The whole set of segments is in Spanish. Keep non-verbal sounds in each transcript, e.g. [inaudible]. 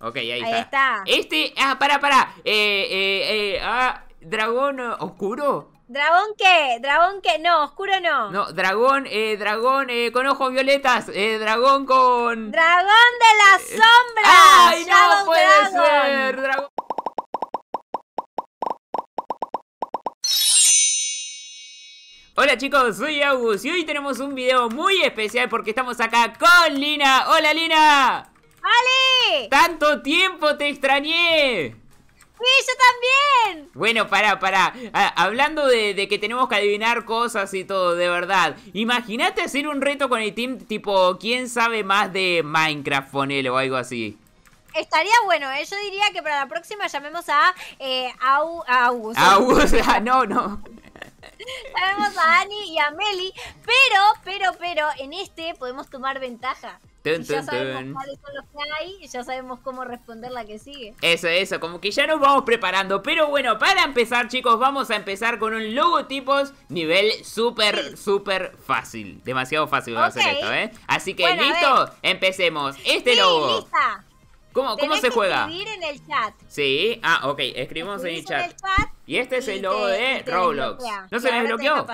Ok, ahí, ahí está. Este, ah, para, para. Eh, eh, eh, ah, dragón oscuro. ¿Dragón qué? ¿Dragón qué? No, oscuro no. No, dragón, eh, dragón eh, con ojos violetas, eh, dragón con... ¡Dragón de las eh, sombra! ¡Ay, no puede ser! Hola chicos, soy August y hoy tenemos un video muy especial porque estamos acá con Lina. ¡Hola Lina! ¡Tanto tiempo te extrañé! ¡Sí, yo también! Bueno, para para ah, hablando de, que tenemos que adivinar cosas y todo, de verdad. Imagínate hacer un reto con el team tipo, ¿quién sabe más de Minecraft, ponele o algo así? Estaría bueno, ¿eh? yo diría que para la próxima llamemos a eh, Augusta. a [laughs] ah, no, no. Sabemos a Annie y a Meli, pero, pero, pero, en este podemos tomar ventaja. ya sabemos cuáles son los que hay, ya sabemos cómo responder la que sigue. Eso, eso, como que ya nos vamos preparando. Pero bueno, para empezar, chicos, vamos a empezar con un logotipos nivel súper, súper fácil. Demasiado fácil va a ser esto, ¿eh? Así que, ¿listo? Empecemos. Este logo. ¿Cómo, cómo se juega? Escribir en el chat. Sí, ah, ok, escribimos En el chat y este es el logo de Roblox. ¿No se me desbloqueó?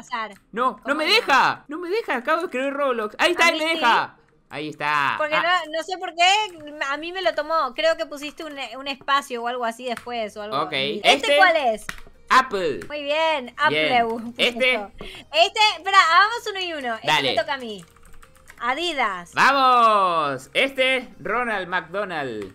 No, no me deja. No me deja. Acabo de escribir Roblox. Ahí está, ahí me deja. Ahí está. Porque ah. no, no, sé por qué a mí me lo tomó. Creo que pusiste un, espacio o algo así después o algo. Ok. ¿Este, ¿Este, cuál es? Apple. Muy bien, Apple. Este. Este, espera, hagamos uno y uno. Este Dale. Este me toca a mí. Adidas. ¡Vamos! Este, es Ronald McDonald.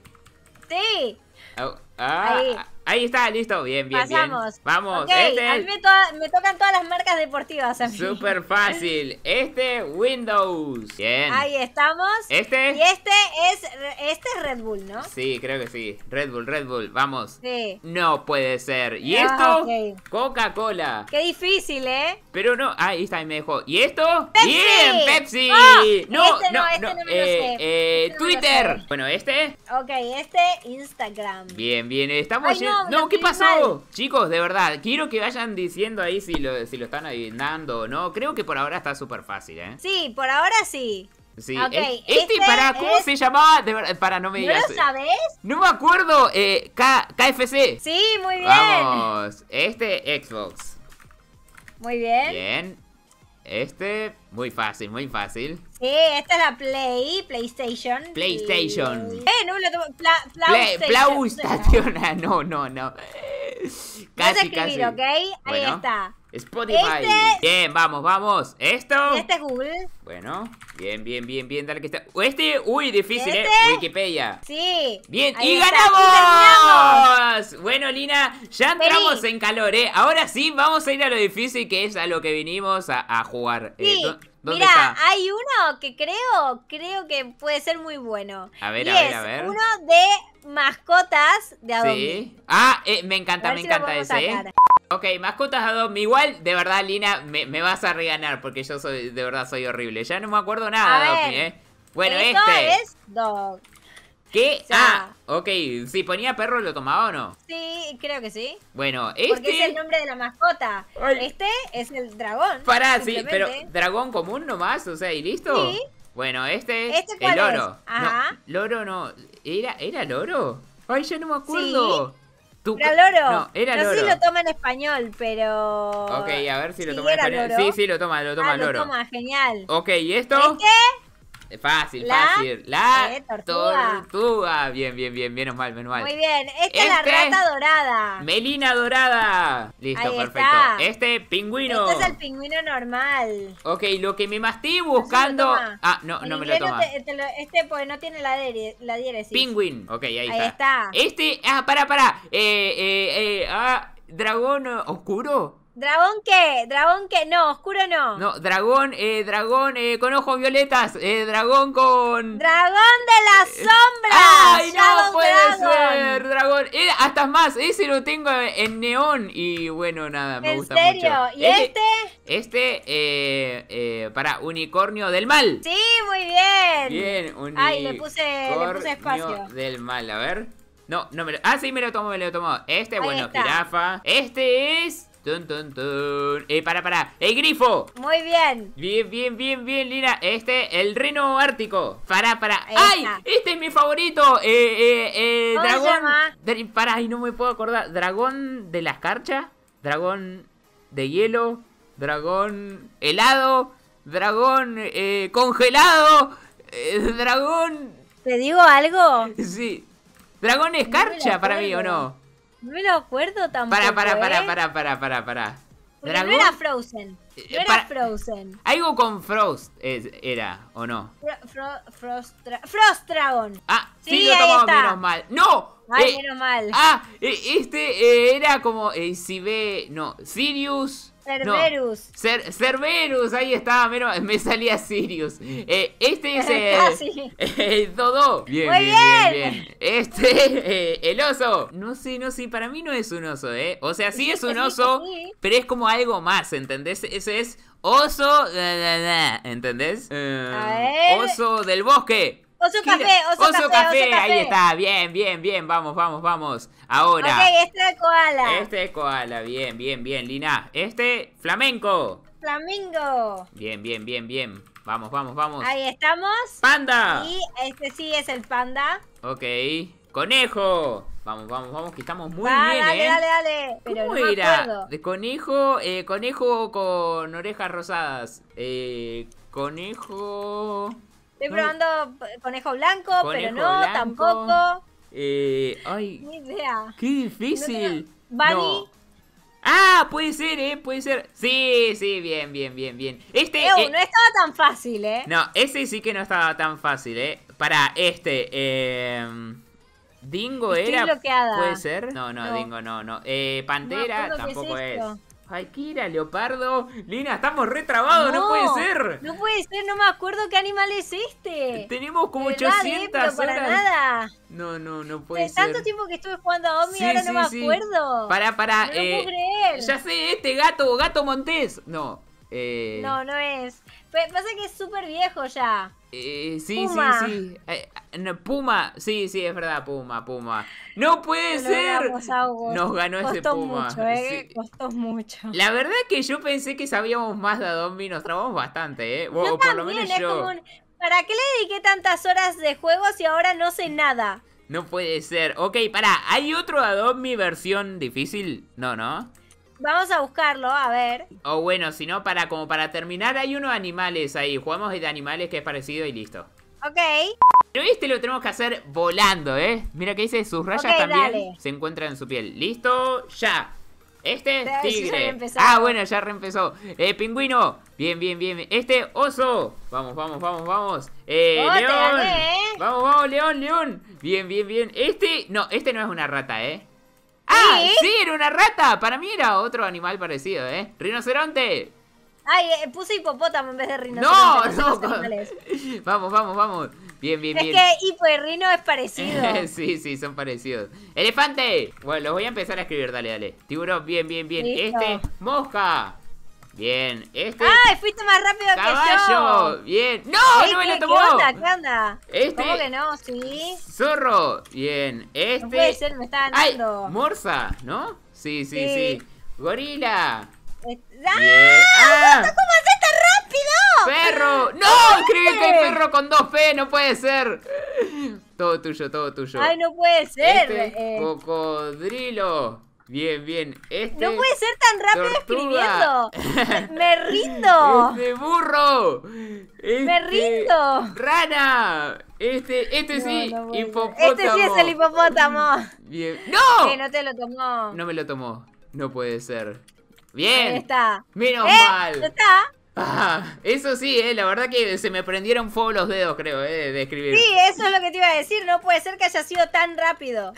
Sí. Oh, ah. Ahí. Ahí está, listo, bien, bien, Pasamos. Vamos. Este a mí me, tocan todas las marcas deportivas Súper fácil. [laughs] Este Windows. Bien. Ahí estamos. Este. Y este es, este Red Bull, ¿no? Sí, creo que sí. Red Bull, Red Bull, vamos. Sí. No puede ser. ¿Y ah, esto? Coca-Cola. Qué difícil, ¿eh? Pero no, ahí está, ahí me dejó. ¿Y esto? Pepsi. Bien, Pepsi. Ah, este no, no, no, este no, me eh, sé. Eh, este Twitter. Bueno, este. Ok, este Instagram. Bien, bien, estamos Ay, no, ¿qué pasó? Chicos, de verdad, quiero que vayan diciendo ahí si lo, si lo están adivinando o no. Creo que por ahora está súper fácil, ¿eh? Sí, por ahora sí. Sí, e-, este, este, para, ¿cómo se llamaba? De verdad, para, no me digas. ¿No lo sabes? No me acuerdo. Eh, KFC. Sí, muy bien. Vamos. Este, Xbox. Muy bien. Bien. Este, muy fácil, muy fácil esta es la Play, PlayStation. PlayStation. Eh, no, lo tomo. PlayStation. [laughs] no, no, no. Casi, Vas a escribir, ¿ok? Ahí está. Spotify. Este bien, vamos, vamos. Esto. este es Google. Bueno, bien, bien, bien, bien. Dale que está. Este, uy, difícil, este ¿eh? Wikipedia. Sí. Bien, y ganamos. Y bueno, Lina, ya entramos en calor, ¿eh? Ahora sí, vamos a ir a lo difícil que es a lo que vinimos a, jugar. Sí. Eh, Mira, hay uno que creo, creo que puede ser muy bueno. A ver, a ver, a ver. Uno de mascotas de Adobe. Sí. Ah, eh, me encanta, me encanta ese. Eh. Ok, mascotas Adobe. Igual, de verdad, Lina, me, vas a reganar porque yo soy, de verdad soy horrible. Ya no me acuerdo nada, Adobe, ¿eh? Bueno, Esto este. es Dog. ¿Qué? ah, ok. Si ponía perro, ¿lo tomaba o no? Sí, creo que sí. Bueno, este... Porque es el nombre de la mascota. Este es el dragón. Pará, sí, pero dragón común nomás, o sea, ¿y listo? Sí. Bueno, este es ¿Este el loro. Ajá. loro no. ¿Era, ¿Era loro? Ay, yo no me acuerdo. Sí. Era loro. No, era no sé si lo toma en español, pero. Ok, a ver si lo toma en español. Sí, sí, lo toma, lo toma el ah, loro. Lo toma, genial. Ok, ¿y esto? ¿Qué? ¿Este? Fácil, eh, fácil. La eh, tortuga. tortuga. Bien, bien, bien. Menos mal, menos Muy bien. Esta es la este rata dorada. Melina dorada. Listo, perfecto. Este pingüino. Este es el pingüino normal. Ok, lo que me mastí buscando. ah, no, no me lo toma. este pues no tiene la, la diéresis. Ok, ahí, ahí está. Este. Ah, para, para. Eh, eh, eh. Ah, dragón oscuro. ¿Dragón qué? ¿Dragón qué? No, oscuro no. No, dragón, eh, dragón eh, con ojos violetas, eh, dragón con... ¡Dragón de las eh, sombras! ¡Ay, no puede ser! Dragón, eh, hasta más, ese lo tengo en neón y bueno, nada, me ¿En gusta serio? ¿Y este? Este, eh, eh. para unicornio del mal. Sí, muy bien. Bien, unicornio Ay, le puse, le puse del mal, a ver. No, no me lo... Ah, sí, me lo tomo, me lo tomo. Este, bueno, jirafa. Este es... ¡Eh, para, para! el grifo! Muy bien. Bien, bien, bien, bien, Lina. Este, el reno ártico. Para, para. ¡Ay! Este es mi favorito. Eh, eh, eh, dragón. para, ay, no me puedo acordar. Dragón de la escarcha. Dragón de hielo. Dragón helado. Dragón eh, congelado. Eh, dragón. ¿Te digo algo? Sí. Dragón escarcha para mí, ¿o no? No me lo acuerdo tampoco. Para, ¿eh? para, para, para, para, para, para. Eh, no era Frozen. No era Frozen. Algo con Frost era, ¿o no? Frost, Frost Dragon. Ah, sí, lo tomamos menos mal. ¡No! Ay, eh, menos mal. Ah, este era como si ve. No, Sirius. Cerberus. Cerberus, ahí estaba, me, salía Sirius. Eh, este es Todo [laughs] ah, el Dodo. Muy bien, Este, eh, el oso. No sé, no sé, para mí no es un oso, ¿eh? O sea, sí es un [laughs] oso, pero es como algo más, ¿entendés? Ese es oso, ¿entendés? oso del bosque. Oso café, oso, café, Ahí está, bien, bien, bien. Vamos, vamos, vamos. Ahora. Ok, este es koala. Este es koala, bien, bien, bien, Lina. Este, flamenco. Flamingo. Bien, bien, bien, bien. Vamos, vamos, vamos. Ahí estamos. Panda. Y este sí es el panda. Ok. Conejo. Vamos, vamos, vamos, que estamos muy bien, dale, ¿eh? Dale, dale, dale. ¿Cómo De conejo, eh, conejo con orejas rosadas. Eh, conejo... Estoy probando conejo blanco, pero no, tampoco. Eh, ay, ¡Qué difícil! Bunny. Ah, puede ser, ¿eh? Puede ser. Sí, sí, bien, bien, bien, bien. Este. Eh, no estaba tan fácil, ¿eh? No, ese sí que no estaba tan fácil, ¿eh? Para este. Eh... Dingo Estoy era. Bloqueada. ¿Puede ser? No, no, Dingo no, no. Eh, Pantera tampoco es era, Leopardo. Lina, estamos retrabados, no, puede ser. No puede ser, no me acuerdo qué animal es este. Tenemos como 800 eh, nada. No, no, no puede de ser. Tanto tiempo que estuve jugando a Omi, ahora no me acuerdo. Para, para, No puedo eh, creer. Ya sé, este gato, gato Montés. No, eh, no, no es. pasa que es súper viejo ya. Eh, sí, sí, sí, eh, Puma, sí, sí, es verdad, Puma, Puma. No puede ser. Nos ganó ese Puma. Mucho, Costó mucho. La verdad que yo pensé que sabíamos más de Adobe, nos trabamos bastante, ¿eh? yo por también, lo menos ¿Para qué le dediqué tantas horas de juegos y ahora no sé nada? No puede ser. Ok, pará, ¿hay otro Adobe versión difícil? No, no. Vamos a buscarlo, a ver. O oh, bueno, si no, para, como para terminar, hay unos animales ahí. Jugamos de animales que es parecido y listo. Ok. Pero este lo tenemos que hacer volando, ¿eh? Mira que dice, sus rayas también se encuentran en su piel. Listo, ya. Este es tigre. Ah, bueno, ya reempezó. Eh, pingüino. Bien, bien, bien. Este oso. Vamos, vamos, vamos, vamos. Eh, oh, león. Eh. Vamos, vamos, león, león. Bien, bien, bien. Este, no, este no es una rata, ¿eh? ¿Sí? era una rata. Para mí era otro animal parecido, ¿eh? Rinoceronte. Ay, eh, puse hipopótamo en vez de rinoceronte. No, no. [laughs] vamos, vamos, vamos. Bien, bien, bien. Es que hipo y rino es parecido. [laughs] sí, sí, son parecidos. ¡Elefante! Bueno, los voy a empezar a escribir. Dale, dale. Tiburón, bien, bien, bien. Este, mosca. Bien, este. ¡Ay, Fuiste más rápido que yo. Bien. ¡No! ¡No me lo tomó! ¿Qué onda? ¿Qué onda? Este. ¿Cómo que no? Sí. Zorro. Bien. Este. No puede ser, me está ganando. Ay, morsa, ¿no? Sí, sí, sí. Gorila. Eh, ¡Ah! ¡Ah! ¿Cómo haces tan rápido? ¡Perro! ¡No! Escribí que hay perro con dos P, no puede ser. Todo tuyo, todo tuyo. Ay, no puede ser. Este, eh. Cocodrilo. Bien, bien. Este no puede ser tan rápido escribiendo. Me [laughs] rindo. Este burro. Este me rindo. Rana. Este, este sí, hipopótamo. Este sí es el hipopótamo. Bien. ¡No! Eh, no te lo tomó. No me lo tomó. No puede ser. Bien. ¿Dónde está. Menos eh, mal. mal. Está. Ah, eso sí, eh, la verdad que se me prendieron fuego los dedos, creo, eh, de escribir. Sí, eso es lo que te iba a decir. No puede ser que haya sido tan rápido.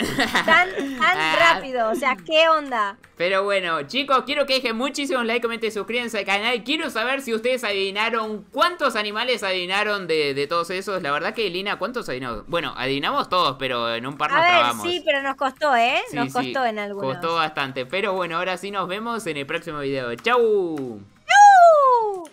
Tan, [laughs] ah. rápido. O sea, ¿qué onda? Pero bueno, chicos, quiero que dejen muchísimos like, comenten, suscríbanse al canal. Quiero saber si ustedes adivinaron cuántos animales adivinaron de, de todos esos. La verdad que, Lina, ¿cuántos adivinamos? Bueno, adivinamos todos, pero en un par a nos ver, Sí, pero nos costó, ¿eh? nos costó en algunos. Costó bastante. Pero bueno, ahora sí nos vemos en el próximo video. ¡Chau! Woo!